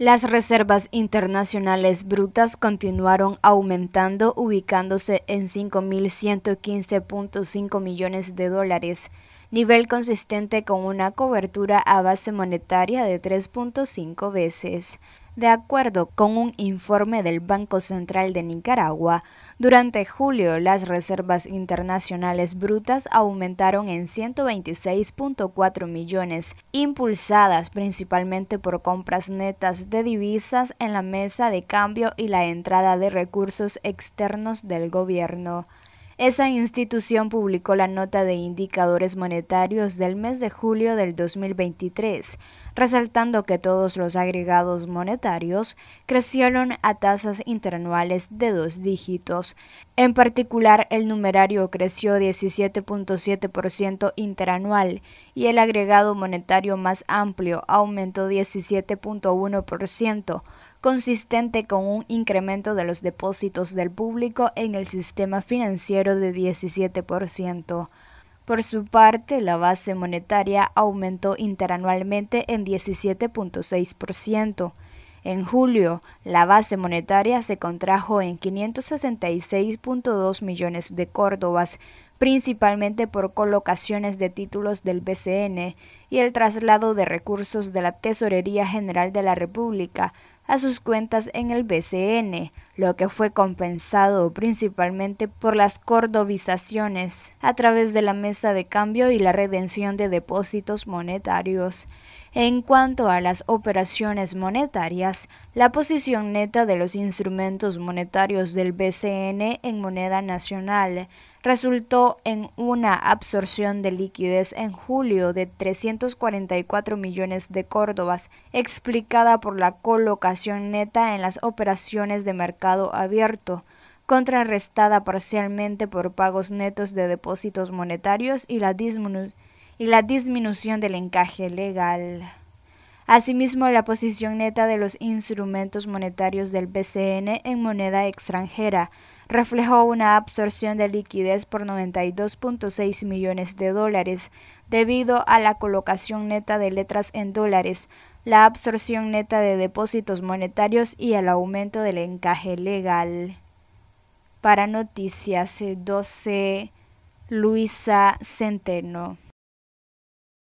Las reservas internacionales brutas continuaron aumentando, ubicándose en 5.115.5 millones de dólares, nivel consistente con una cobertura a base monetaria de 3.5 veces. De acuerdo con un informe del Banco Central de Nicaragua, durante julio las reservas internacionales brutas aumentaron en 126.4 millones, impulsadas principalmente por compras netas de divisas en la mesa de cambio y la entrada de recursos externos del gobierno. Esa institución publicó la nota de indicadores monetarios del mes de julio del 2023, resaltando que todos los agregados monetarios crecieron a tasas interanuales de dos dígitos. En particular, el numerario creció 17.7% interanual y el agregado monetario más amplio aumentó 17.1%, consistente con un incremento de los depósitos del público en el sistema financiero de 17%. Por su parte, la base monetaria aumentó interanualmente en 17.6%. En julio, la base monetaria se contrajo en 566.2 millones de córdobas, principalmente por colocaciones de títulos del BCN y el traslado de recursos de la Tesorería General de la República a sus cuentas en el BCN, lo que fue compensado principalmente por las cordovizaciones a través de la mesa de cambio y la redención de depósitos monetarios. En cuanto a las operaciones monetarias, la posición neta de los instrumentos monetarios del BCN en moneda nacional resultó en una absorción de liquidez en julio de 344 millones de córdobas, explicada por la colocación neta en las operaciones de mercado abierto, contrarrestada parcialmente por pagos netos de depósitos monetarios y la, y la disminución del encaje legal. Asimismo, la posición neta de los instrumentos monetarios del BCN en moneda extranjera reflejó una absorción de liquidez por 92.6 millones de dólares debido a la colocación neta de letras en dólares, la absorción neta de depósitos monetarios y el aumento del encaje legal. Para Noticias 12, eh, Luisa Centeno.